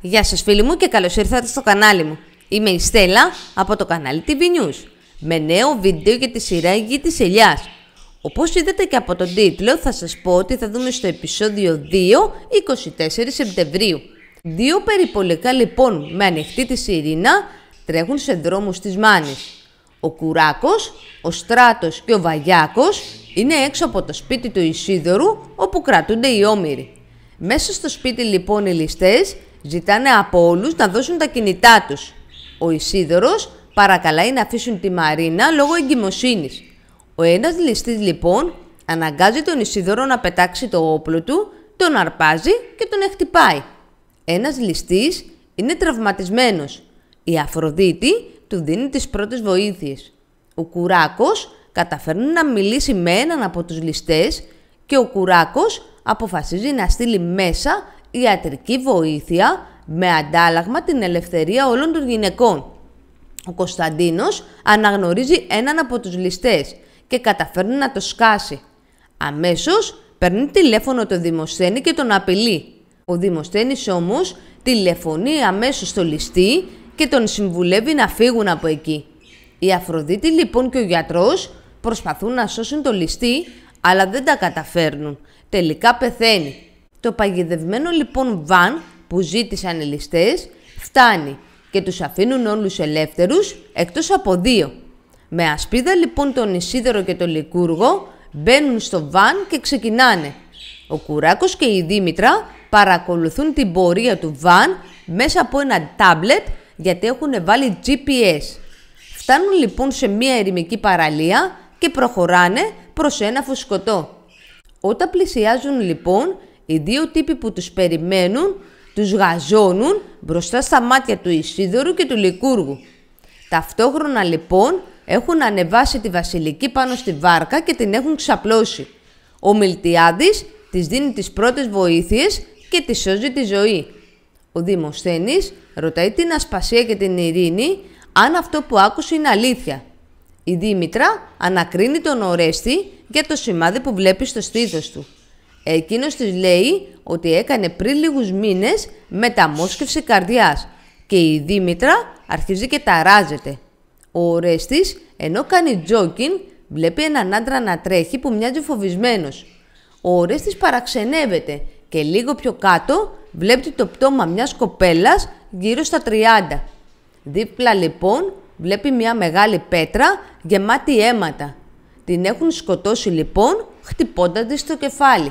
Γεια σας φίλοι μου και καλώς ήρθατε στο κανάλι μου. Είμαι η Στέλλα από το κανάλι TV News με νέο βίντεο για τη σειρά Γη της Ελιάς. Όπως είδατε και από τον τίτλο θα σας πω ότι θα δούμε στο επεισόδιο 2, 24 Σεπτεμβρίου. Δύο περιπολικά λοιπόν με ανοιχτή τη σιρήνα τρέχουν σε δρόμους της Μάνης. Ο Κουράκος, ο Στράτος και ο Βαγιάκος είναι έξω από το σπίτι του Ισίδωρου όπου κρατούνται οι όμοιροι. Μέσα στο σπίτι λοιπόν οι ληστές Ζητάνε από όλους να δώσουν τα κινητά τους. Ο Ισίδωρος παρακαλάει να αφήσουν τη Μαρίνα λόγω εγκυμοσύνης. Ο ένας ληστής λοιπόν αναγκάζει τον Ισίδωρο να πετάξει το όπλο του, τον αρπάζει και τον εκτυπάει. Ένας ληστής είναι τραυματισμένος. Η Αφροδίτη του δίνει τις πρώτες βοήθειες. Ο Κουράκος καταφέρνει να μιλήσει με έναν από τους ληστές και ο Κουράκος αποφασίζει να στείλει μέσα ιατρική βοήθεια με αντάλλαγμα την ελευθερία όλων των γυναικών. Ο Κωνσταντίνος αναγνωρίζει έναν από τους ληστές και καταφέρνει να το σκάσει. Αμέσως παίρνει τηλέφωνο το Δημοσθένη και τον απειλεί. Ο Δημοσθένης όμως τηλεφωνεί αμέσως στο ληστή και τον συμβουλεύει να φύγουν από εκεί. Η Αφροδίτη λοιπόν και ο γιατρός προσπαθούν να σώσουν το ληστή αλλά δεν τα καταφέρνουν. Τελικά πεθαίνει. Το παγιδευμένο λοιπόν βαν που ζήτησαν οι ληστές φτάνει και τους αφήνουν όλους ελεύθερους εκτός από δύο. Με ασπίδα λοιπόν τον Ισίδερο και τον Λικούργο μπαίνουν στο βαν και ξεκινάνε. Ο Κουράκος και η Δήμητρα παρακολουθούν την πορεία του βαν μέσα από ένα τάμπλετ γιατί έχουν βάλει GPS. Φτάνουν λοιπόν σε μια ερημική παραλία και προχωράνε προς ένα φουσκωτό. Όταν πλησιάζουν λοιπόν οι δύο τύποι που τους περιμένουν τους γαζώνουν μπροστά στα μάτια του Ισίδωρου και του Λικούργου. Ταυτόχρονα λοιπόν έχουν ανεβάσει τη βασιλική πάνω στη βάρκα και την έχουν ξαπλώσει. Ο Μιλτιάδης της δίνει τις πρώτες βοήθειες και τη σώζει τη ζωή. Ο Δημοσθένης ρωτάει την ασπασία και την ειρήνη αν αυτό που άκουσε είναι αλήθεια. Η Δήμητρα ανακρίνει τον Ορέστη για το σημάδι που βλέπει στο στήθος του. Εκείνος της λέει ότι έκανε πριν λίγους μήνες μεταμόσχευση καρδιάς και η Δήμητρα αρχίζει και ταράζεται. Ο Ορέστης, ενώ κάνει τζόκιν, βλέπει έναν άντρα να τρέχει που μοιάζει φοβισμένος. Ο Ορέστης παραξενεύεται και λίγο πιο κάτω βλέπει το πτώμα μιας κοπέλας γύρω στα 30. Δίπλα λοιπόν βλέπει μια μεγάλη πέτρα γεμάτη αίματα. Την έχουν σκοτώσει λοιπόν χτυπώντας το κεφάλι.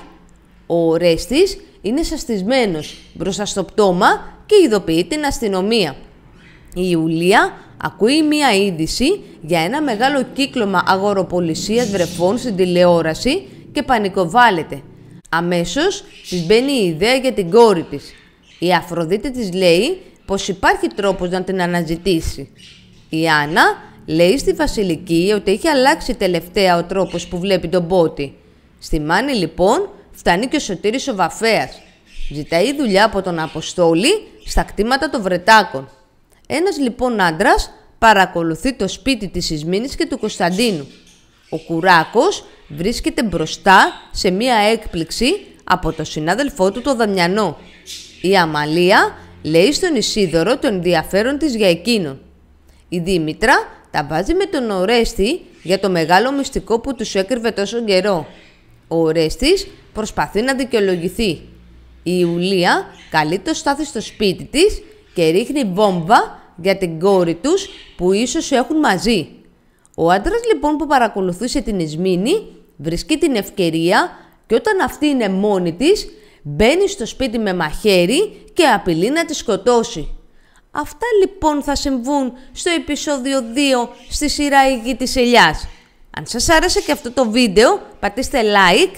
Ο Ρέστης είναι σαστισμένος μπροστά στο πτώμα και ειδοποιεί την αστυνομία. Η Ιουλία ακούει μία είδηση για ένα μεγάλο κύκλωμα αγοροπολισίας βρεφών στην τηλεόραση και πανικοβάλλεται. Αμέσως της μπαίνει η ιδέα για την κόρη της. Η Αφροδίτη της λέει πως υπάρχει τρόπος να την αναζητήσει. Η Άννα λέει στη Βασιλική ότι έχει αλλάξει τελευταία ο τρόπος που βλέπει τον πότη. Στη Μάνη λοιπόν φτάνει και ο Σωτήρης ο Βαφέας. Ζητάει δουλειά από τον Αποστόλη στα κτήματα των Βρετάκων. Ένας λοιπόν άντρας παρακολουθεί το σπίτι της Ισμήνης και του Κωνσταντίνου. Ο Κουράκος βρίσκεται μπροστά σε μία έκπληξη από τον συνάδελφό του το Δαμιανό. Η Αμαλία λέει στον Ισίδωρο το ενδιαφέρον της για εκείνον. Η Δήμητρα τα βάζει με τον Ορέστη για το μεγάλο μυστικό που τους έκρυβε τόσο καιρό. Ο Ορέστης προσπαθεί να δικαιολογηθεί. Η Ιουλία καλεί το στάθι στο σπίτι της και ρίχνει βόμβα για την κόρη τους που ίσως έχουν μαζί. Ο άντρας λοιπόν που παρακολουθούσε την Ισμήνη βρίσκει την ευκαιρία και όταν αυτή είναι μόνη της μπαίνει στο σπίτι με μαχαίρι και απειλεί να τη σκοτώσει. Αυτά λοιπόν θα συμβούν στο επεισόδιο 2 στη σειρά «Η της ελιάς». Αν σας άρεσε και αυτό το βίντεο πατήστε like